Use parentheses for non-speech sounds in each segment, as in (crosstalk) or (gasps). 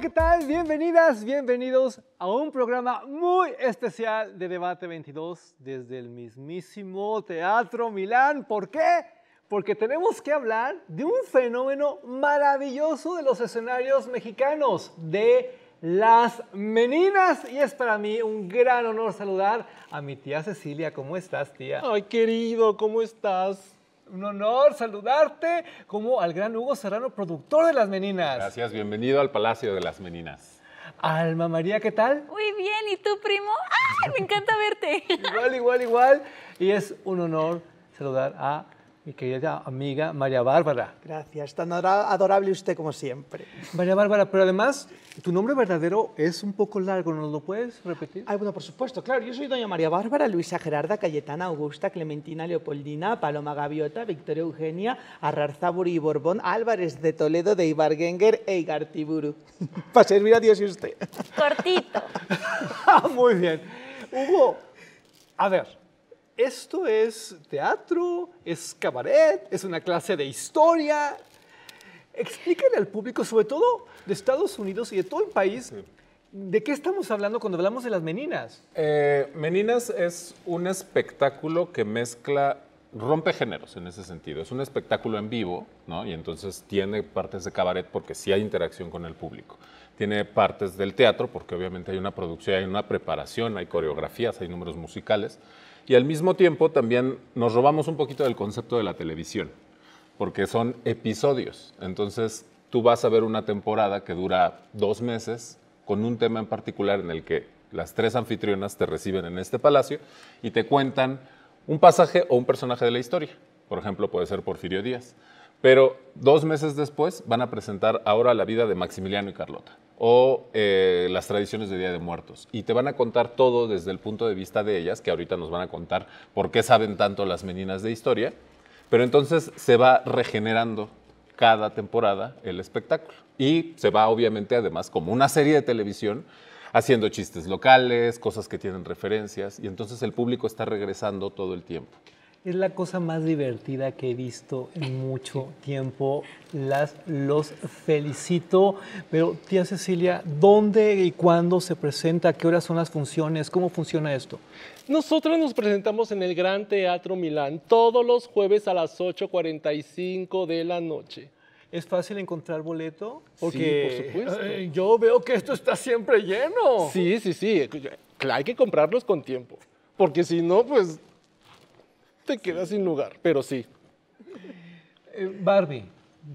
¿qué tal? Bienvenidas, bienvenidos a un programa muy especial de Debate 22 desde el mismísimo Teatro Milán. ¿Por qué? Porque tenemos que hablar de un fenómeno maravilloso de los escenarios mexicanos, de las meninas. Y es para mí un gran honor saludar a mi tía Cecilia. ¿Cómo estás, tía? Ay, querido, ¿cómo estás? un honor saludarte como al gran Hugo Serrano, productor de Las Meninas. Gracias, bienvenido al Palacio de las Meninas. Alma María, ¿qué tal? Muy bien, ¿y tú, primo? ¡Ay, me encanta verte! igual, igual, igual. Y es un honor saludar a mi querida amiga María Bárbara. Gracias, tan adorable usted como siempre. María Bárbara, pero además, tu nombre verdadero es un poco largo, ¿no lo puedes repetir? Ay, ah, bueno, por supuesto, claro, yo soy doña María Bárbara, Luisa Gerarda, Cayetana, Augusta, Clementina, Leopoldina, Paloma Gaviota, Victoria Eugenia, Arrarzaburi y Borbón, Álvarez de Toledo, de Ibargenger e Igartiburu. Para (laughs) servir a Dios y usted. Cortito. (laughs) Ah, muy bien. Hugo, a ver, esto es teatro, es cabaret, es una clase de historia. Explíquenle al público, sobre todo de Estados Unidos y de todo el país, ¿de qué estamos hablando cuando hablamos de las Meninas? Eh, meninas es un espectáculo que mezcla rompe géneros en ese sentido. Es un espectáculo en vivo, ¿no? Y entonces tiene partes de cabaret porque sí hay interacción con el público. Tiene partes del teatro porque obviamente hay una producción, hay una preparación, hay coreografías, hay números musicales y al mismo tiempo también nos robamos un poquito del concepto de la televisión, porque son episodios. Entonces tú vas a ver una temporada que dura dos meses con un tema en particular en el que las tres anfitrionas te reciben en este palacio y te cuentan un pasaje o un personaje de la historia. Por ejemplo, puede ser Porfirio Díaz. Pero dos meses después van a presentar ahora la vida de Maximiliano y Carlota o eh, las tradiciones de Día de Muertos. Y te van a contar todo desde el punto de vista de ellas, que ahorita nos van a contar por qué saben tanto las meninas de historia, pero entonces se va regenerando cada temporada el espectáculo. Y se va obviamente además como una serie de televisión haciendo chistes locales, cosas que tienen referencias, y entonces el público está regresando todo el tiempo. Es la cosa más divertida que he visto en mucho (laughs) tiempo. Las los felicito. Pero tía Cecilia, ¿dónde y cuándo se presenta? ¿Qué horas son las funciones? ¿Cómo funciona esto? Nosotros nos presentamos en el Gran Teatro Milán todos los jueves a las 8:45 de la noche. ¿Es fácil encontrar boleto? Porque sí, por supuesto. Eh, eh, yo veo que esto está siempre lleno. Sí, sí, sí. Hay que comprarlos con tiempo. Porque si no, pues te quedas sin lugar, pero sí. Eh, Barbie,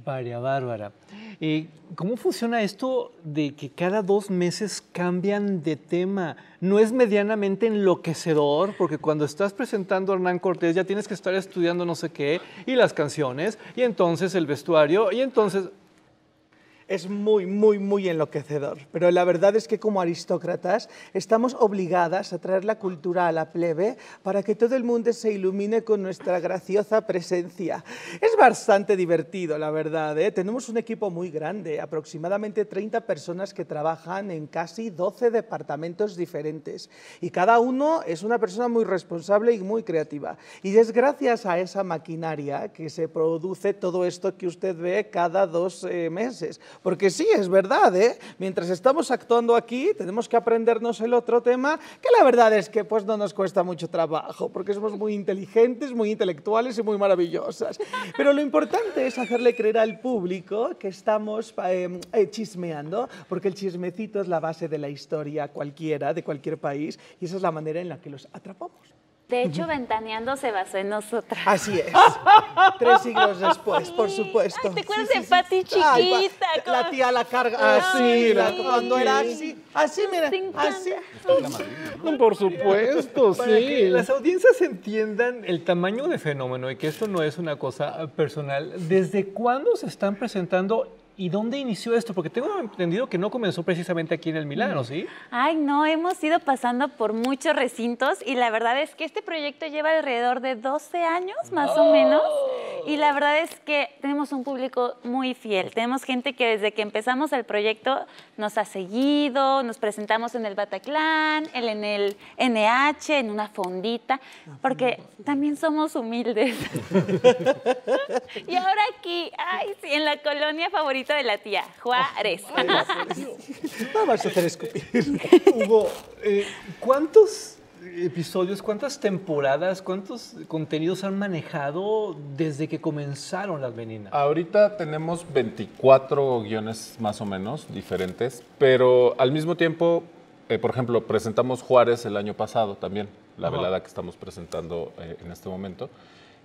Varia Bárbara, eh, ¿cómo funciona esto de que cada dos meses cambian de tema? ¿No es medianamente enloquecedor? Porque cuando estás presentando a Hernán Cortés ya tienes que estar estudiando no sé qué, y las canciones, y entonces el vestuario, y entonces es muy, muy, muy enloquecedor. Pero la verdad es que como aristócratas estamos obligadas a traer la cultura a la plebe para que todo el mundo se ilumine con nuestra graciosa presencia. Es bastante divertido, la verdad. ¿eh? Tenemos un equipo muy grande, aproximadamente 30 personas que trabajan en casi 12 departamentos diferentes. Y cada uno es una persona muy responsable y muy creativa. Y es gracias a esa maquinaria que se produce todo esto que usted ve cada dos eh, meses. Porque sí, es verdad, ¿eh? mientras estamos actuando aquí, tenemos que aprendernos el otro tema, que la verdad es que pues no nos cuesta mucho trabajo, porque somos muy inteligentes, muy intelectuales y muy maravillosas. Pero lo importante es hacerle creer al público que estamos em, eh, chismeando, porque el chismecito es la base de la historia cualquiera, de cualquier país, y esa es la manera en la que los atrapamos. De hecho, Ventaneando se basó en nosotras. Así es. (laughs) Tres siglos después, por supuesto. ¿Te acuerdas de Pati chiquita? la tía la carga así, cuando era así. Así, mira, así. Por supuesto, sí. Para que las audiencias entiendan el tamaño de fenómeno y que esto no es una cosa personal, ¿desde cuándo se están presentando ¿Y dónde inició esto? Porque tengo entendido que no comenzó precisamente aquí en el Milano, ¿sí? Ay, no, hemos ido pasando por muchos recintos y la verdad es que este proyecto lleva alrededor de 12 años más o ¡Oh! menos y la verdad es que tenemos un público muy fiel. Tenemos gente que desde que empezamos el proyecto nos ha seguido, nos presentamos en el Bataclan, en el NH, en una fondita, porque también somos humildes. (laughs) y ahora aquí, ay, sí, en la colonia favorita de la tía, Juárez. Vamos (laughs) a pues, hacer escupir. Hugo, eh, ¿cuántos episodios, cuántas temporadas, cuántos contenidos han manejado desde que comenzaron las veninas? Ahorita tenemos 24 guiones más o menos diferentes, pero al mismo tiempo, eh, por ejemplo, presentamos Juárez el año pasado también, la velada que estamos presentando eh, en este momento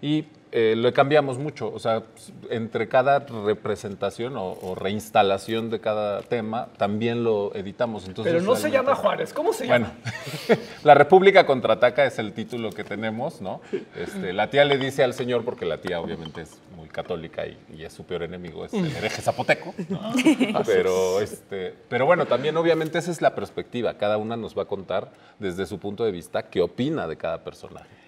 y eh, lo cambiamos mucho. O sea, entre cada representación o, reinstalación de cada tema, también lo editamos. Entonces, Pero no se llama Juárez, ¿cómo se llama? Bueno, (laughs) La República Contraataca es el título que tenemos, ¿no? Este, la tía le dice al señor, porque la tía obviamente es muy católica y, es su peor enemigo, es el hereje zapoteco. ¿no? (laughs) Pero, este, pero bueno, también obviamente esa es la perspectiva. Cada una nos va a contar desde su punto de vista qué opina de cada personaje.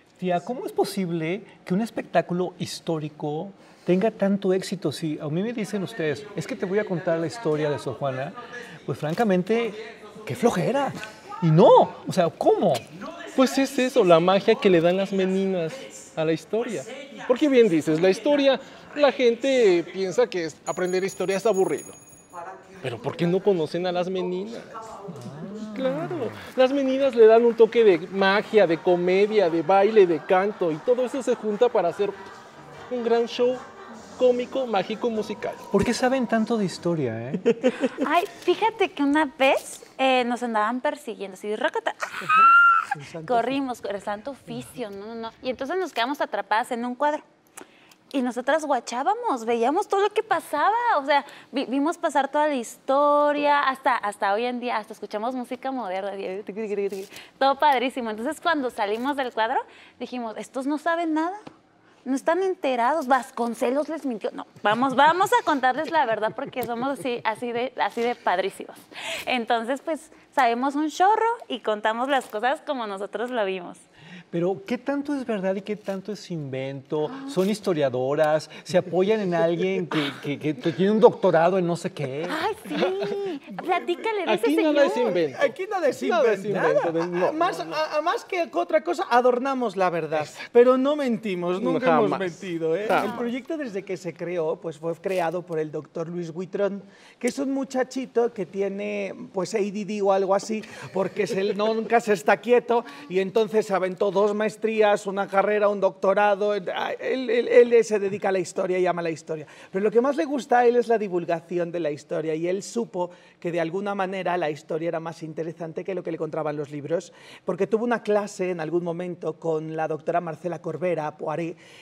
¿cómo es posible que un espectáculo histórico tenga tanto éxito? Si a mí me dicen ustedes, es que te voy a contar la historia de Sor pues francamente, qué flojera. Y no, o sea, ¿cómo? Pues es eso, la magia que le dan las meninas a la historia. Porque bien dices, la historia, la gente piensa que aprender historia es aburrido. Pero ¿por qué no conocen a las meninas? Claro, las meninas le dan un toque de magia, de comedia, de baile, de canto y todo eso se junta para hacer un gran show cómico, mágico, musical. ¿Por qué saben tanto de historia, eh? (laughs) Ay, fíjate que una vez eh, nos andaban persiguiendo, así, racata. Corrimos, el santo oficio, no, no, no. Y entonces nos quedamos atrapadas en un cuadro y nosotras guachábamos, veíamos todo lo que pasaba, o sea, vimos pasar toda la historia, hasta, hasta hoy en día, hasta escuchamos música moderna, todo padrísimo. Entonces cuando salimos del cuadro dijimos, estos no saben nada, no están enterados, Vasconcelos les mintió. No, vamos, vamos a contarles la verdad porque somos así, así de, así de padrísimos. Entonces, pues sabemos un chorro y contamos las cosas como nosotros lo vimos. Pero, ¿qué tanto es verdad y qué tanto es invento? Ah. ¿Son historiadoras? ¿Se apoyan en alguien que, tiene un doctorado en no sé qué? ¡Ay, sí! Platícale de Aquí ese es invento. Aquí no es invento. más, que otra cosa, adornamos la verdad. Pero no mentimos, nunca hemos mentido. ¿eh? El proyecto desde que se creó, pues fue creado por el doctor Luis Huitrón, que es un muchachito que tiene pues ADD o algo así, porque nunca se está quieto y entonces saben todo dos maestrías, una carrera, un doctorado. Eh, él, se dedica a la historia y ama la historia. Pero lo que más le gusta a él es la divulgación de la historia y él supo que de alguna manera la historia era más interesante que lo que le contaban los libros, porque tuvo una clase en algún momento con la doctora Marcela Corbera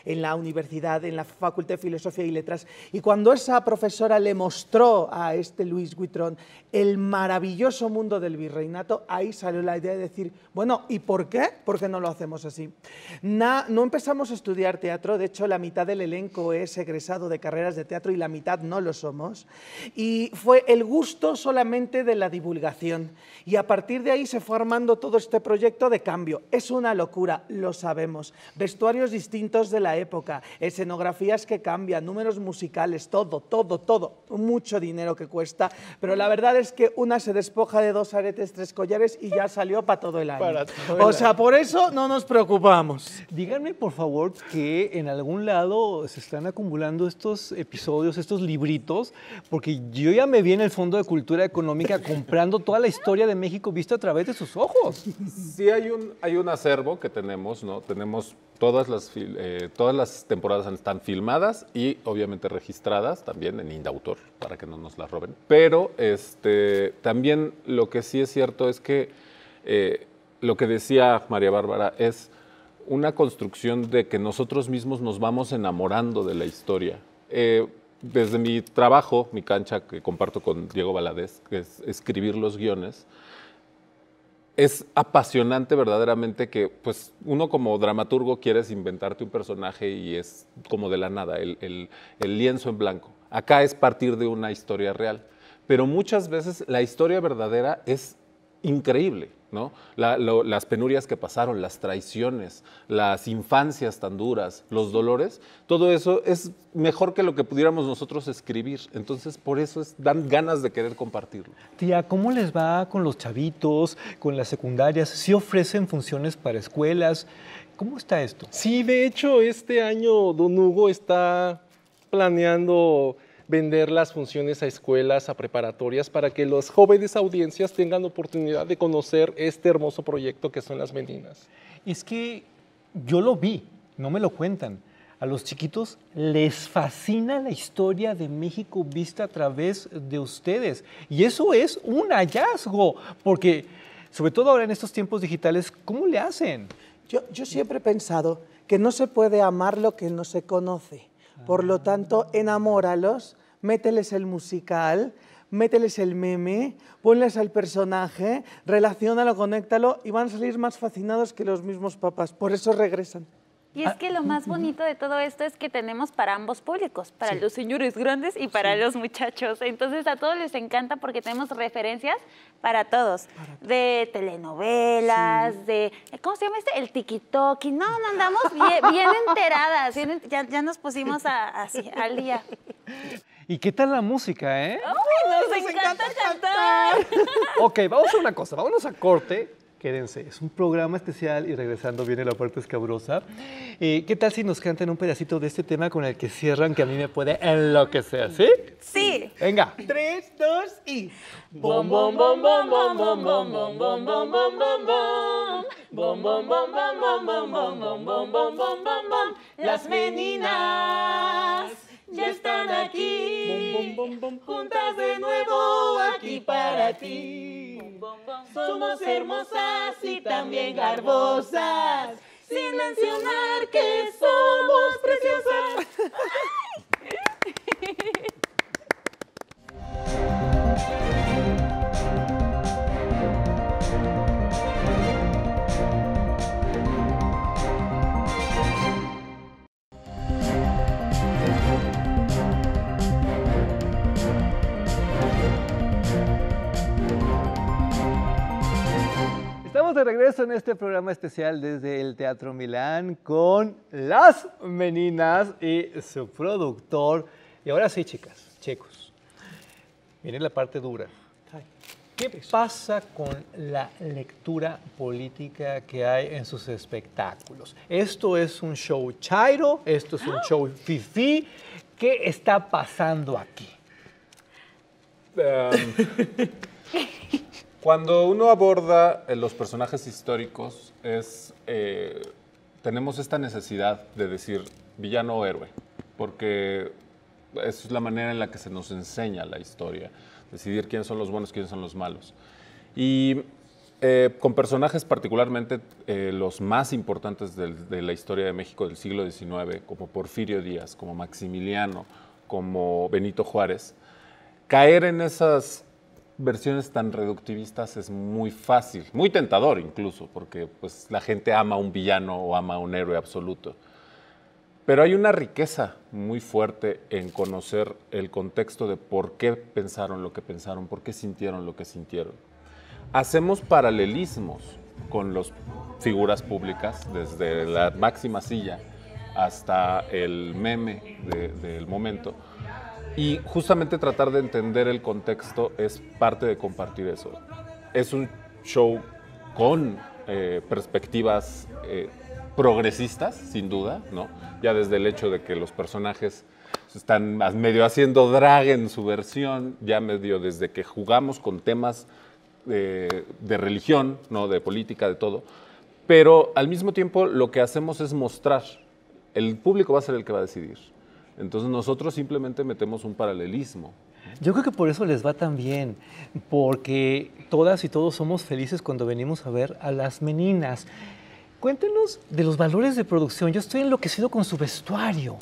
en la universidad, en la Facultad de Filosofía y Letras, y cuando esa profesora le mostró a este Luis Guitrón el maravilloso mundo del virreinato, ahí salió la idea de decir, bueno, ¿y por qué? ¿Por qué no lo hacemos? así. no empezamos a estudiar teatro, de hecho la mitad del elenco es egresado de carreras de teatro y la mitad no lo somos. Y fue el gusto solamente de la divulgación. Y a partir de ahí se fue armando todo este proyecto de cambio. Es una locura, lo sabemos. Vestuarios distintos de la época, escenografías que cambian, números musicales, todo, todo, todo. Mucho dinero que cuesta. Pero la verdad es que una se despoja de dos aretes, tres collares y ya salió para todo el año. o sea, por eso no nos preocupamos. Díganme, por favor, que en algún lado se están acumulando estos episodios, estos libritos, porque yo ya me vi en el Fondo de Cultura Económica comprando toda la historia de México vista a través de sus ojos. Sí, hay un, hay un acervo que tenemos, ¿no? Tenemos todas las, eh, todas las temporadas están filmadas y obviamente registradas también en Indautor para que no nos las roben. Pero este, también lo que sí es cierto es que eh, lo que decía María Bárbara es una construcción de que nosotros mismos nos vamos enamorando de la historia. Eh, desde mi trabajo, mi cancha que comparto con Diego Valadez, que es escribir los guiones, es apasionante verdaderamente que pues uno como dramaturgo quieres inventarte un personaje y es como de la nada, el lienzo en blanco. Acá es partir de una historia real, pero muchas veces la historia verdadera es increíble las penurias que pasaron, las traiciones, las infancias tan duras, los dolores, todo eso es mejor que lo que pudiéramos nosotros escribir. Entonces, por eso es, dan ganas de querer compartirlo. Tía, ¿cómo les va con los chavitos, con las secundarias? ¿Sí ofrecen funciones para escuelas? ¿Cómo está esto? Sí, de hecho, este año Don Hugo está planeando vender las funciones a escuelas, a preparatorias, para que las jóvenes audiencias tengan oportunidad de conocer este hermoso proyecto que son las meninas. Es que yo lo vi, no me lo cuentan. A los chiquitos les fascina la historia de México vista a través de ustedes. Y eso es un hallazgo, porque sobre todo ahora en estos tiempos digitales, ¿cómo le hacen? Yo, yo siempre he pensado que no se puede amar lo que no se conoce. Por lo tanto, enamóralos mételes el musical, mételes el meme, ponles al personaje, relacionalo, conéctalo y van a salir más fascinados que los mismos papás. Por eso regresan. Y es ah, que lo más bonito de todo esto es que tenemos para ambos públicos, para los señores grandes y para los muchachos. Entonces a todos les encanta porque tenemos referencias para todos, de telenovelas, de ¿cómo se llama este? El tiki-toki. No, no andamos bien, enteradas, ya, nos pusimos al día. (laughs) ¿Y qué tal la música, eh? ¡Ay, nos, encanta, cantar! ok, vamos a una cosa, vámonos a corte. Quédense, es un programa especial y regresando viene la parte escabrosa. ¿Qué tal si nos cantan un pedacito de este tema con el que cierran que a mí me puede enloquecer, ¿sí? Sí. Venga. Tres, dos y. Bom, bom, bom, bom, bom, bom, bom, bom, bom, bom, bom, bom, bom. Bom, bom, bom, bom, bom, bom, bom, bom, bom, bom, bom, bom, bom. Las meninas ya están aquí, juntas de nuevo aquí para ti. Somos hermosas y también garbosas, sin mencionar que somos preciosas. regreso en este programa especial desde el Teatro Milán con las meninas y su productor. Y ahora sí, chicas, chicos, miren la parte dura. ¿Qué pasa con la lectura política que hay en sus espectáculos? Esto es un show chairo, esto es un ¡Ah! show fifi. ¿Qué está pasando aquí? (laughs) Cuando uno aborda eh, los personajes históricos, es, eh, tenemos esta necesidad de decir villano o héroe, porque es la manera en la que se nos enseña la historia, decidir quiénes son los buenos, quiénes son los malos. Y eh, con personajes particularmente los más importantes de, de la historia de México del siglo XIX, como Porfirio Díaz, como Maximiliano, como Benito Juárez, caer en esas versiones tan reductivistas es muy fácil, muy tentador incluso, porque pues, la gente ama a un villano o ama a un héroe absoluto. Pero hay una riqueza muy fuerte en conocer el contexto de por qué pensaron lo que pensaron, por qué sintieron lo que sintieron. Hacemos paralelismos con las figuras públicas, desde la máxima silla hasta el meme del momento y justamente tratar de entender el contexto es parte de compartir eso. Es un show con eh, perspectivas eh, progresistas, sin duda, ¿no? Ya desde el hecho de que los personajes están medio haciendo drag en su versión, ya medio desde que jugamos con temas de, de religión, ¿no? de política, de todo. Pero al mismo tiempo lo que hacemos es mostrar. El público va a ser el que va a decidir. Entonces nosotros simplemente metemos un paralelismo. Yo creo que por eso les va tan bien, porque todas y todos somos felices cuando venimos a ver a las meninas. Cuéntenos de los valores de producción. Yo estoy enloquecido con su vestuario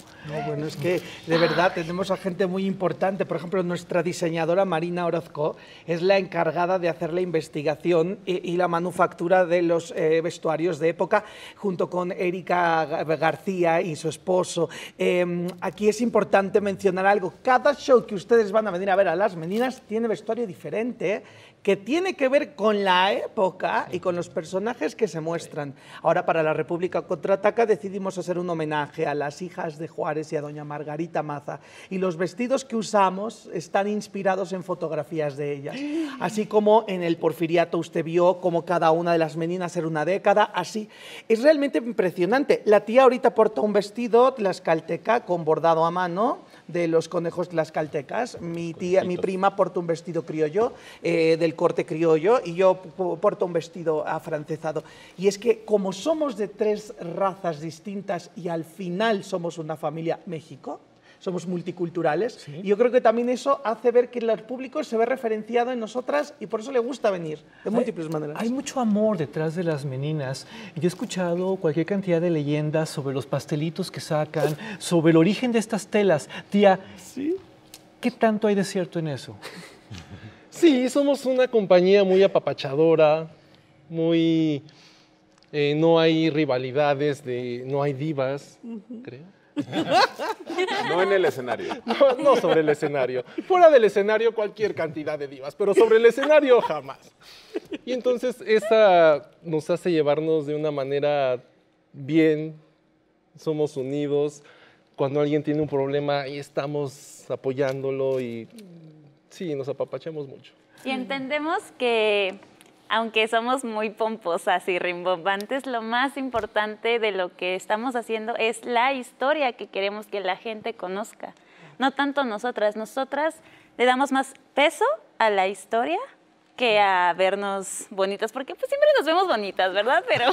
bueno, es que de verdad tenemos a gente muy importante. Por ejemplo, nuestra diseñadora Marina Orozco es la encargada de hacer la investigación y, la manufactura de los eh, vestuarios de época, junto con Erika García y su esposo. Em, aquí es importante mencionar algo. Cada show que ustedes van a venir a ver a las meninas tiene vestuario diferente ¿eh? que tiene que ver con la época y con los personajes que se muestran. Ahora, para la República Contraataca decidimos hacer un homenaje a las hijas de Juárez y a doña Margarita Maza. Y los vestidos que usamos están inspirados en fotografías de ellas. (gasps) Así como en el Porfiriato usted vio como cada una de las meninas era una década, así. Es realmente impresionante. La tía ahorita porta un vestido tlaxcalteca con bordado a mano de los conejos tlaxcaltecas, mi, tía, mi prima porta un vestido criollo, eh, del corte criollo, y yo porto un vestido afrancesado. Y es que como somos de tres razas distintas y al final somos una familia México, somos multiculturales. Y yo creo que también eso hace ver que el público se ve referenciado en nosotras y por eso le gusta venir, de múltiples maneras. Hay mucho amor detrás de las meninas. Yo he escuchado cualquier cantidad de leyendas sobre los pastelitos que sacan, sobre el origen de estas telas. Tía, ¿Sí? ¿qué tanto hay de cierto en eso? Sí, somos una compañía muy apapachadora, muy... Eh, no hay rivalidades, no hay divas, creo. (laughs) No en el escenario. (laughs) No, sobre el escenario. Fuera del escenario cualquier cantidad de divas, pero sobre el escenario jamás. Y entonces esa nos hace llevarnos de una manera bien, somos unidos. Cuando alguien tiene un problema, ahí estamos apoyándolo y sí, nos apapachamos mucho. Y entendemos que aunque somos muy pomposas y rimbombantes, lo más importante de lo que estamos haciendo es la historia que queremos que la gente conozca. No tanto nosotras, nosotras le damos más peso a la historia que a vernos bonitas, porque pues siempre nos vemos bonitas, ¿verdad? Pero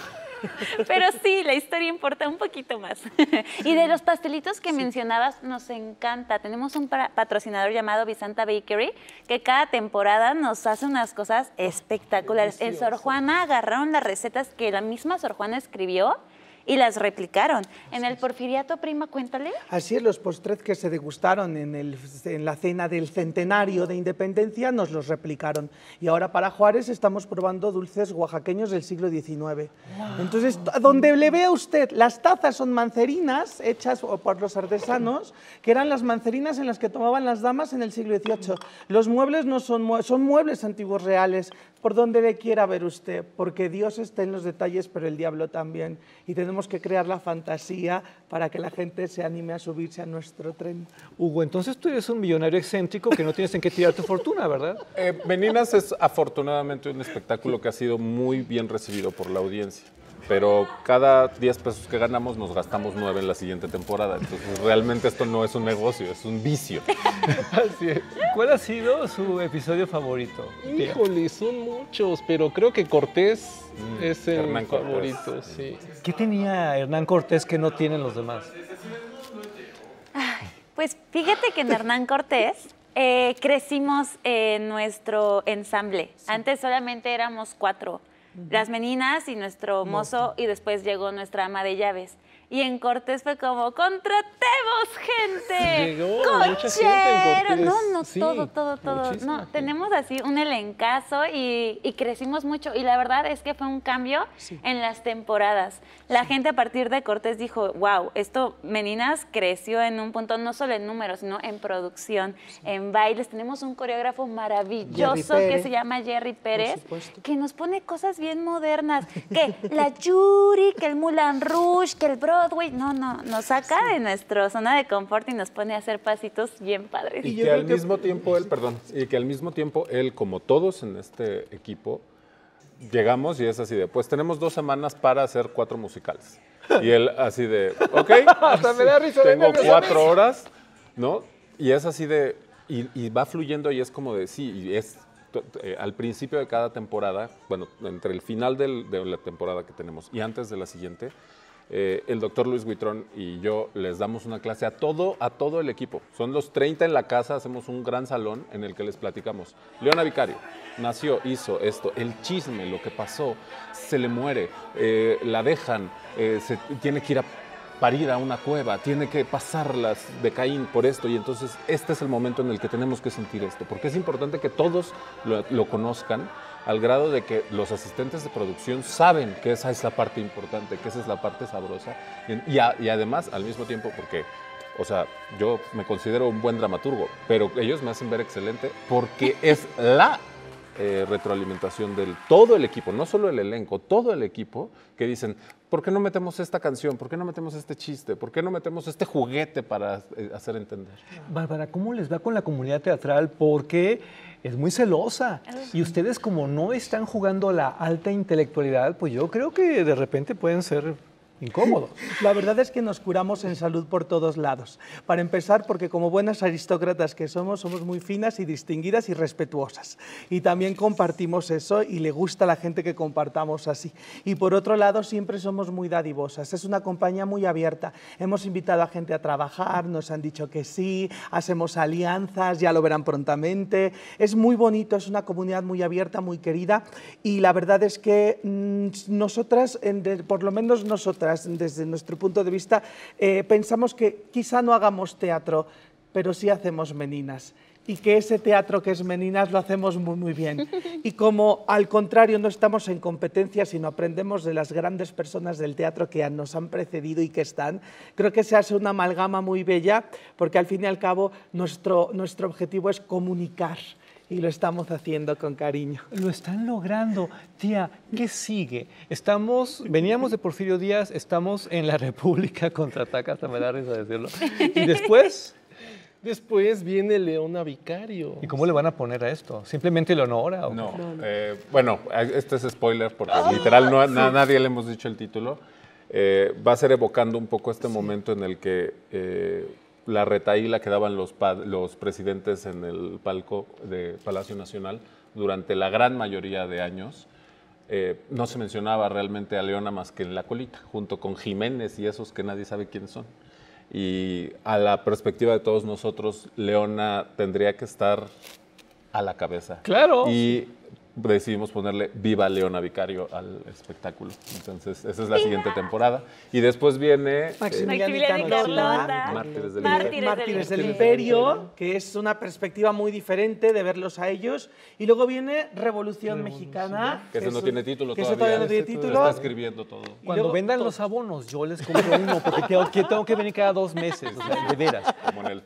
(laughs) Pero sí, la historia importa un poquito más. (laughs) Y de los pastelitos que mencionabas, nos encanta. Tenemos un patrocinador llamado Bizanta Bakery, que cada temporada nos hace unas cosas espectaculares. En Sor Juana agarraron las recetas que la misma Sor Juana escribió y las replicaron. En el Porfiriato, prima, cuéntale. Así es, los postres que se degustaron en, el, en la cena del centenario de independencia nos los replicaron. Y ahora para Juárez estamos probando dulces oaxaqueños del siglo XIX. Entonces, donde le vea usted, las tazas son mancerinas hechas por los artesanos, que eran las mancerinas en las que tomaban las damas en el siglo XVIII. Los muebles no son, muebles, son muebles antiguos reales, por donde le quiera ver usted, porque Dios está en los detalles, pero el diablo también. Y que crear la fantasía para que la gente se anime a subirse a nuestro tren. Hugo, entonces tú eres un millonario excéntrico que no tienes en qué tirar tu fortuna, ¿verdad? Eh, Meninas es afortunadamente un espectáculo que ha sido muy bien recibido por la audiencia pero cada 10 pesos que ganamos nos gastamos 9 en la siguiente temporada. Entonces, realmente esto no es un negocio, es un vicio. (laughs) Así es. ¿Cuál ha sido su episodio favorito? Híjole, son muchos, pero creo que Cortés mm, es el favorito, mm. sí. ¿Qué tenía Hernán Cortés que no tienen los demás? pues fíjate que en Hernán Cortés eh, crecimos en nuestro ensamble. Antes solamente éramos cuatro las meninas y nuestro mozo, y después llegó nuestra ama de llaves. Y en Cortés fue como, contratemos gente. Llegó mucha gente No, no, todo, todo, todo. No, tenemos así un elencazo y, crecimos mucho. Y la verdad es que fue un cambio en las temporadas. La gente a partir de Cortés dijo, wow, esto, Meninas creció en un punto, no solo en números, sino en producción, en bailes. Tenemos un coreógrafo maravilloso que se llama Jerry Pérez, que nos pone cosas bien modernas. que la Yuri, que el Mulan Rouge, que el Bro no, no, nos saca de nuestra zona de confort y nos pone a hacer pasitos bien padres. Y, y que al mismo tiempo él, perdón, y que al mismo tiempo él, como todos en este equipo, llegamos y es así de, pues tenemos dos semanas para hacer cuatro musicales. Y él así de, (laughs) ok, tengo cuatro horas, ¿no? Y es así de, y, va fluyendo y es como de, sí, y es eh, al principio de cada temporada, bueno, entre el final de la temporada que tenemos y antes de la siguiente, eh, el doctor Luis Huitrón y yo les damos una clase a todo, a todo el equipo. Son los 30 en la casa, hacemos un gran salón en el que les platicamos. Leona Vicario nació, hizo esto, el chisme, lo que pasó, se le muere, eh, la dejan, eh, se tiene que ir a parir a una cueva, tiene que pasarlas de Caín por esto. Y entonces este es el momento en el que tenemos que sentir esto, porque es importante que todos lo, conozcan al grado de que los asistentes de producción saben que esa es la parte importante, que esa es la parte sabrosa. Y, y además, al mismo tiempo, porque, o sea, yo me considero un buen dramaturgo, pero ellos me hacen ver excelente porque es la eh, retroalimentación del todo el equipo, no solo el elenco, todo el equipo, que dicen, ¿por qué no metemos esta canción? ¿Por qué no metemos este chiste? ¿Por qué no metemos este juguete para eh, hacer entender? Bárbara, ¿cómo les va con la comunidad teatral? Porque es muy celosa. Y ustedes como no están jugando la alta intelectualidad, pues yo creo que de repente pueden ser Incómodo. La verdad es que nos curamos en salud por todos lados. Para empezar, porque como buenas aristócratas que somos, somos muy finas y distinguidas y respetuosas. Y también compartimos eso y le gusta a la gente que compartamos así. Y por otro lado, siempre somos muy dadivosas. Es una compañía muy abierta. Hemos invitado a gente a trabajar, nos han dicho que sí, hacemos alianzas, ya lo verán prontamente. Es muy bonito, es una comunidad muy abierta, muy querida. Y la verdad es que mm, nosotras, en por lo menos nosotras, desde nuestro punto de vista, eh, pensamos que quizá no hagamos teatro, pero sí hacemos meninas y que ese teatro que es Meninas lo hacemos muy, muy bien. Y como al contrario no estamos en competencia, sino aprendemos de las grandes personas del teatro que nos han precedido y que están, creo que se hace una amalgama muy bella porque al fin y al cabo nuestro, nuestro objetivo es comunicar y lo estamos haciendo con cariño. Lo están logrando. Tía, ¿qué sigue? Estamos, veníamos de Porfirio Díaz, estamos en la República Contraataca, hasta me da risa decirlo. Y después... Después viene Leona Vicario. ¿Y cómo le van a poner a esto? ¿Simplemente Leonora? O no, eh, bueno, este es spoiler porque literal no, nadie le hemos dicho el título. Eh, va a ser evocando un poco este momento en el que eh, la retaíla que daban los, presidentes en el palco de Palacio Nacional durante la gran mayoría de años. Eh, no se mencionaba realmente a Leona más que en la colita, junto con Jiménez y esos que nadie sabe quiénes son. Y a la perspectiva de todos nosotros, Leona tendría que estar a la cabeza. Claro. Y decidimos ponerle Viva Leona Vicario al espectáculo. Entonces, esa es la siguiente temporada. Y después viene eh, Maximiliano eh, Carlota, Mártires del, Imperio. Mártires del Imperio, que es una perspectiva muy diferente de verlos a ellos. Y luego viene Revolución, Mexicana. Que, no tiene título que todavía. todavía no ¿eh? tiene título. Está escribiendo todo. Cuando vendan los abonos, yo les compro uno, porque tengo que, venir cada dos meses, de veras. Como en el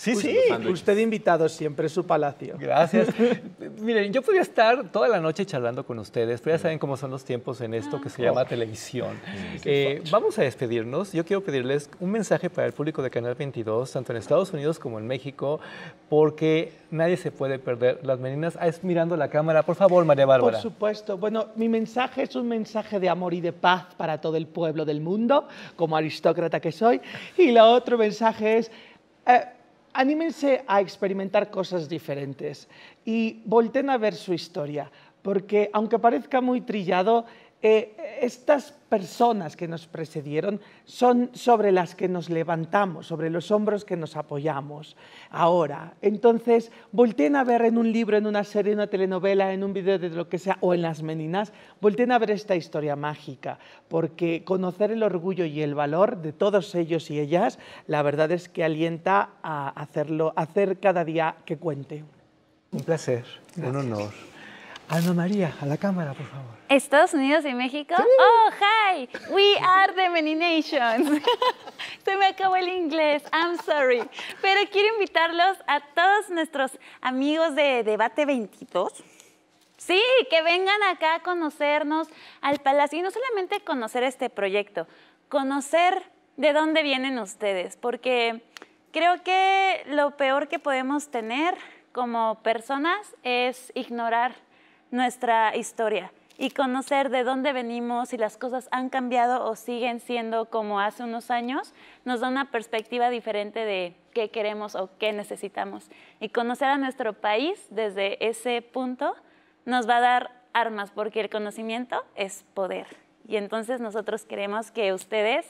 Sí, sí. Usted invitado siempre, es su palacio. Gracias. (laughs) Miren, yo podría estar toda la noche charlando con ustedes, pero ya saben cómo son los tiempos en esto que se ah, llama televisión. Eh, vamos a despedirnos. Yo quiero pedirles un mensaje para el público de Canal 22, tanto en Estados Unidos como en México, porque nadie se puede perder las meninas. Ah, mirando la cámara. Por favor, María Bárbara. Por supuesto. Bueno, mi mensaje es un mensaje de amor y de paz para todo el pueblo del mundo, como aristócrata que soy. Y el otro mensaje es... Eh, anímense a experimentar cosas diferentes y volten a ver su historia, porque aunque parezca muy trillado, eh, estas personas que nos precedieron son sobre las que nos levantamos, sobre los hombros que nos apoyamos ahora. Entonces, volteen a ver en un libro, en una serie, en una telenovela, en un video de lo que sea, o en las meninas, volteen a ver esta historia mágica, porque conocer el orgullo y el valor de todos ellos y ellas, la verdad es que alienta a hacerlo, hacer cada día que cuente. Un placer, un honor. Alma María, a la cámara, por favor. Estados Unidos y México. Oh, hi. We are the many nations. (laughs) Se me acabó el inglés. I'm sorry. Pero quiero invitarlos a todos nuestros amigos de Debate 22. Sí, que vengan acá a conocernos al Palacio y no solamente conocer este proyecto, conocer de dónde vienen ustedes, porque creo que lo peor que podemos tener como personas es ignorar nuestra historia y conocer de dónde venimos, si las cosas han cambiado o siguen siendo como hace unos años, nos da una perspectiva diferente de qué queremos o qué necesitamos. Y conocer a nuestro país desde ese punto nos va a dar armas, porque el conocimiento es poder. Y entonces nosotros queremos que ustedes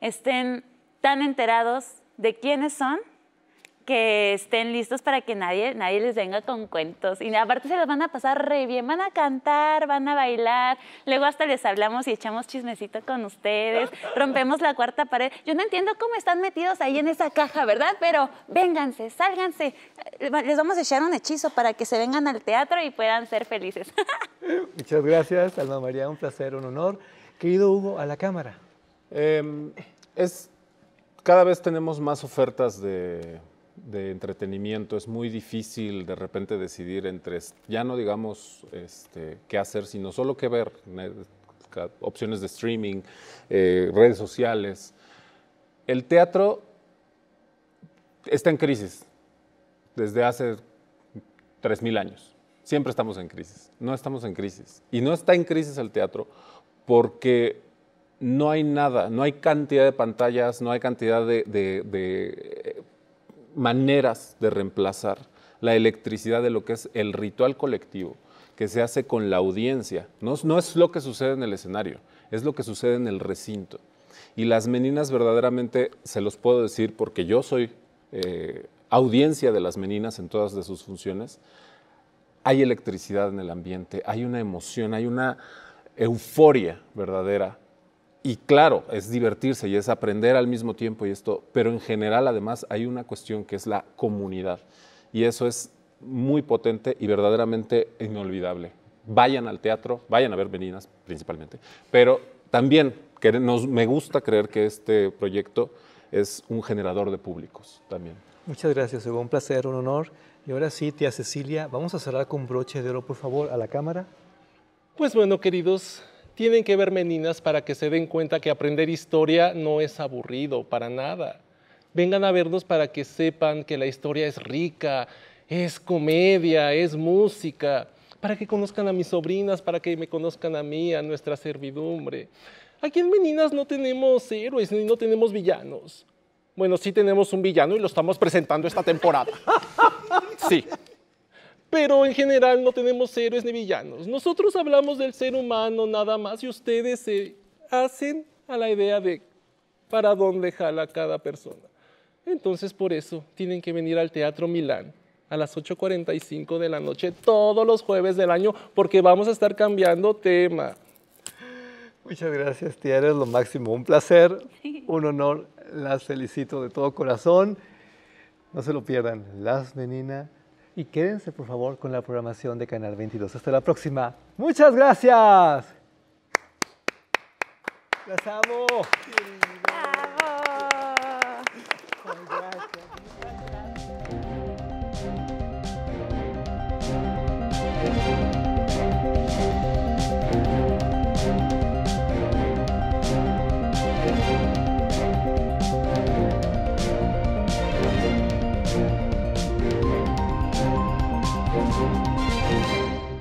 estén tan enterados de quiénes son, que estén listos para que nadie, nadie les venga con cuentos. Y aparte se los van a pasar re bien, van a cantar, van a bailar, luego hasta les hablamos y echamos chismecito con ustedes, rompemos la cuarta pared. Yo no entiendo cómo están metidos ahí en esa caja, ¿verdad? Pero vénganse, sálganse. Les vamos a echar un hechizo para que se vengan al teatro y puedan ser felices. (laughs) Muchas gracias, Alma María, un placer, un honor. Querido Hugo, a la cámara. Em, es, cada vez tenemos más ofertas de de entretenimiento es muy difícil de repente decidir entre, ya no digamos este, qué hacer, sino solo qué ver, opciones de streaming, eh, redes sociales. El teatro está en crisis desde hace 3.000 años. Siempre estamos en crisis, no estamos en crisis. Y no está en crisis el teatro porque no hay nada, no hay cantidad de pantallas, no hay cantidad de maneras de reemplazar la electricidad de lo que es el ritual colectivo que se hace con la audiencia. No, es lo que sucede en el escenario, es lo que sucede en el recinto. Y las meninas verdaderamente, se los puedo decir porque yo soy eh, audiencia de las meninas en todas de sus funciones, hay electricidad en el ambiente, hay una emoción, hay una euforia verdadera y claro, es divertirse y es aprender al mismo tiempo y esto, pero en general además hay una cuestión que es la comunidad. Y eso es muy potente y verdaderamente inolvidable. Vayan al teatro, vayan a ver Meninas principalmente, pero también que nos, me gusta creer que este proyecto es un generador de públicos también. Muchas gracias, es Un placer, un honor. Y ahora sí, tía Cecilia, vamos a cerrar con broche de oro, por favor, a la cámara. Pues bueno, queridos, tienen que ver meninas para que se den cuenta que aprender historia no es aburrido para nada. Vengan a vernos para que sepan que la historia es rica, es comedia, es música, para que conozcan a mis sobrinas, para que me conozcan a mí, a nuestra servidumbre. Aquí en Meninas no tenemos héroes ni no tenemos villanos. Bueno, sí tenemos un villano y lo estamos presentando esta temporada. (laughs) Sí, pero en general no tenemos héroes ni villanos. Nosotros hablamos del ser humano nada más y ustedes se hacen a la idea de para dónde jala cada persona. Entonces por eso tienen que venir al Teatro Milán a las 8.45 de la noche todos los jueves del año porque vamos a estar cambiando tema. Muchas gracias, tía, eres lo máximo. Un placer, (laughs) un honor. Las felicito de todo corazón. No se lo pierdan. Las Meninas y quédense por favor con la programación de Canal 22. Hasta la próxima. Muchas gracias. Las amo.